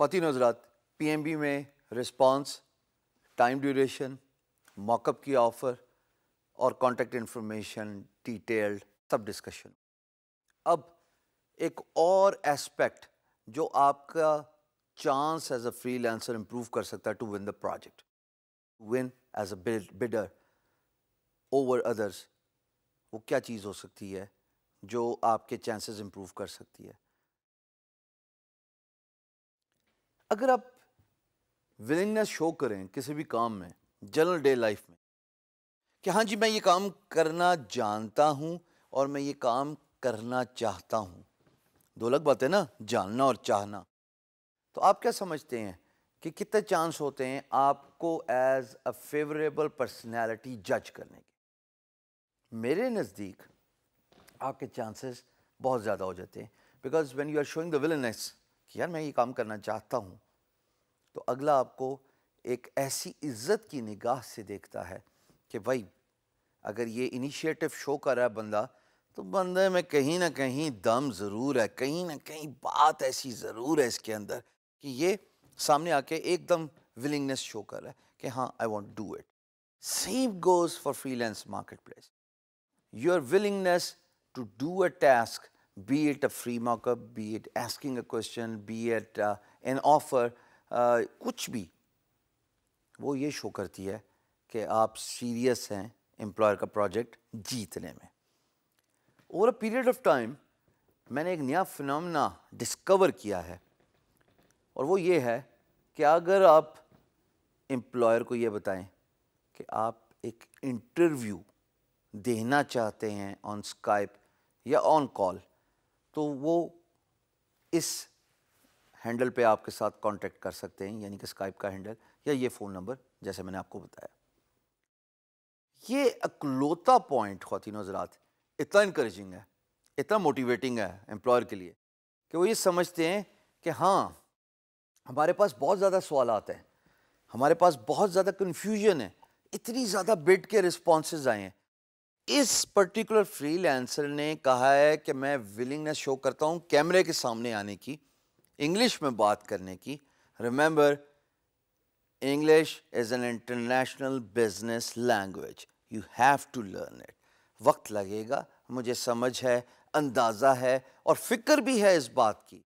खातिन हजरात P M B में रिस्पॉन्स टाइम ड्यूरेशन मॉकअप की ऑफ़र और कॉन्टेक्ट इन्फॉर्मेशन डिटेल्ड सब डिस्कशन अब एक और एस्पेक्ट जो आपका chance as a freelancer improve कर सकता है to win the project win as a bidder over others वो क्या चीज़ हो सकती है जो आपके चांसेस इम्प्रूव कर सकती है अगर आप विलिंगनेस शो करें किसी भी काम में जनरल डे लाइफ में कि हाँ जी मैं ये काम करना जानता हूँ और मैं ये काम करना चाहता हूँ दो अलग बात है ना जानना और चाहना तो आप क्या समझते हैं कि कितने चांस होते हैं आपको एज अ फेवरेबल पर्सनैलिटी जज करने के मेरे नज़दीक आपके चांसेस बहुत ज़्यादा हो जाते हैं because when you are showing the willingness कि यार मैं ये काम करना चाहता हूँ तो अगला आपको एक ऐसी इज्जत की निगाह से देखता है कि भाई अगर ये इनिशिएटिव शो कर रहा है बंदा तो बंदे में कहीं ना कहीं दम ज़रूर है कहीं ना कहीं बात ऐसी ज़रूर है इसके अंदर कि ये सामने आके एकदम विलिंगनेस शो कर रहा है कि हाँ I want do it same goes for freelance market place your willingness to do a task be it a free mock-up, be it asking a question, be it uh, an offer, uh, कुछ भी वो ये show करती है कि आप serious हैं employer का प्रोजेक्ट जीतने में over a period of time मैंने एक नया फिनमना डिस्कवर किया है और वो ये है कि अगर आप एम्प्लॉयर को ये बताएं कि आप एक इंटरव्यू देना चाहते हैं ऑन स्काइप या ऑन कॉल तो वो इस हैंडल पे आपके साथ कांटेक्ट कर सकते हैं यानी कि स्काइप का हैंडल या ये फ़ोन नंबर जैसे मैंने आपको बताया ये अकलौता पॉइंट खातिन हजरात इतना इंकरेजिंग है इतना मोटिवेटिंग है एम्प्लॉयर के लिए कि वो ये समझते हैं कि हाँ हमारे पास बहुत ज़्यादा सवाल हैं हमारे पास बहुत ज़्यादा कन्फ्यूजन है इतनी ज़्यादा बेट के रिस्पॉन्स आए हैं इस पर्टिकुलर फ्रीलांसर ने कहा है कि मैं विलिंगनेस शो करता हूँ कैमरे के सामने आने की इंग्लिश में बात करने की remember English is an international business language you have to learn it वक्त लगेगा मुझे समझ है अंदाज़ा है और फ़िक्र भी है इस बात की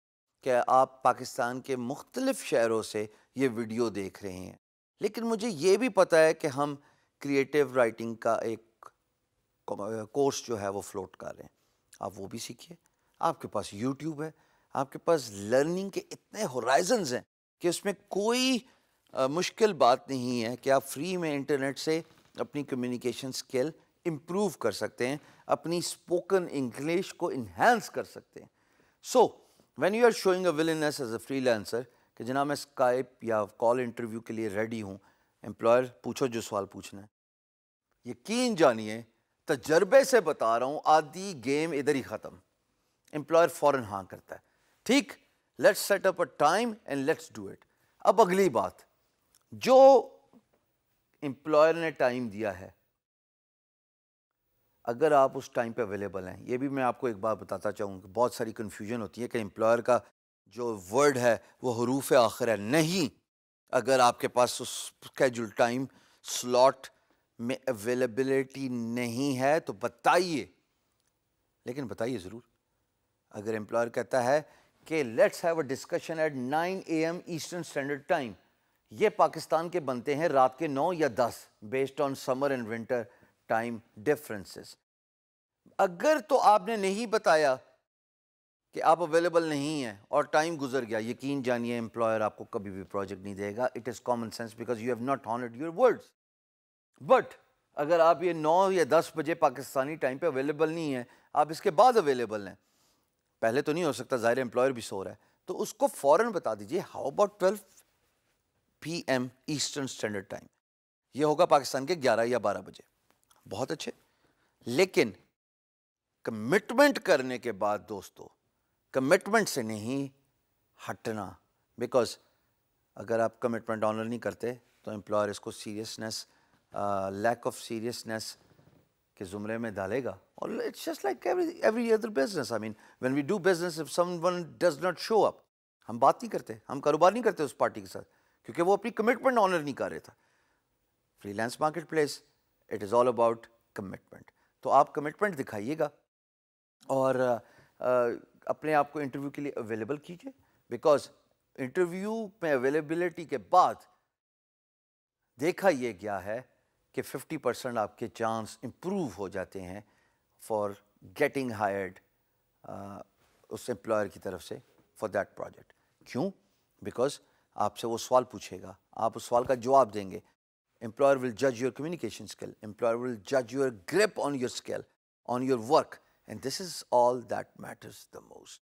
कि आप पाकिस्तान के मुख्तलिफ़ शहरों से ये वीडियो देख रहे हैं लेकिन मुझे ये भी पता है कि हम क्रिएटिव राइटिंग का एक कोर्स जो है वो फ्लोट कर रहे हैं आप वो भी सीखिए आपके पास यूट्यूब है आपके पास लर्निंग के इतने होराइजनस हैं कि उसमें कोई आ, मुश्किल बात नहीं है कि आप फ्री में इंटरनेट से अपनी कम्युनिकेशन स्किल इम्प्रूव कर सकते हैं अपनी स्पोकन इंग्लिश को इन्हेंस कर सकते हैं so when you are showing a willingness as a free कि जना मैं स्काइप या कॉल इंटरव्यू के लिए रेडी हूँ एम्प्लॉयर पूछो जो सवाल पूछना है यकीन जानिए तजर्बे से बता रहा हूँ आदि गेम इधर ही ख़त्म एम्प्लॉयर फ़ौरन हाँ करता है ठीक let's set up a time and let's do it अब अगली बात जो एम्प्लॉयर ने टाइम दिया है अगर आप उस टाइम पे अवेलेबल हैं ये भी मैं आपको एक बार बताता चाहूँगा बहुत सारी कन्फ्यूजन होती है कि एम्प्लॉयर का जो वर्ड है वो हरूफ आखिर है नहीं अगर आपके पास स्केड्यूल टाइम स्लॉट में अवेलेबिलिटी नहीं है तो बताइए लेकिन बताइए ज़रूर अगर एम्प्लॉयर कहता है कि let's have a discussion at 9 M eastern standard time ये पाकिस्तान के बनते हैं रात के 9 या 10 based on summer and winter time differences अगर तो आपने नहीं बताया कि आप अवेलेबल नहीं हैं और टाइम गुजर गया यकीन जानिए एम्प्लॉयर आपको कभी भी प्रोजेक्ट नहीं देगा it is common sense because you have not honoured your words but अगर आप ये नौ या दस बजे पाकिस्तानी टाइम पे अवेलेबल नहीं है आप इसके बाद अवेलेबल हैं पहले तो नहीं हो सकता ज़ाहिर एम्प्लॉयर भी सो रहा है तो उसको फ़ौर बता दीजिए how about twelve P M eastern standard time ये होगा पाकिस्तान के ग्यारह या बारह बजे बहुत अच्छे लेकिन कमिटमेंट करने के बाद दोस्तों कमिटमेंट से नहीं हटना बिकॉज अगर आप कमिटमेंट ऑनर नहीं करते तो एम्प्लॉयर इसको सीरियसनेस लैक ऑफ सीरियसनेस के जुमरे में डालेगा और it's just like every other business I mean when we do business if someone does not show up हम बात नहीं करते हम कारोबार नहीं करते उस पार्टी के साथ क्योंकि वो अपनी कमिटमेंट ऑनर नहीं कर रहे था freelance market place it is all about commitment तो आप कमिटमेंट दिखाइएगा और आ, uh, uh, अपने आप को इंटरव्यू के लिए अवेलेबल कीजिए बिकॉज इंटरव्यू में अवेलेबिलिटी के बाद देखा यह क्या है कि 50 परसेंट आपके चांस इम्प्रूव हो जाते हैं फॉर गेटिंग हायर्ड उस एम्प्लॉयर की तरफ से फॉर दैट प्रोजेक्ट क्यों बिकॉज आपसे वो सवाल पूछेगा आप उस सवाल का जवाब देंगे एम्प्लॉयर विल जज your communication skill employer will जज your grip on your skill on your work and this is all that matters the most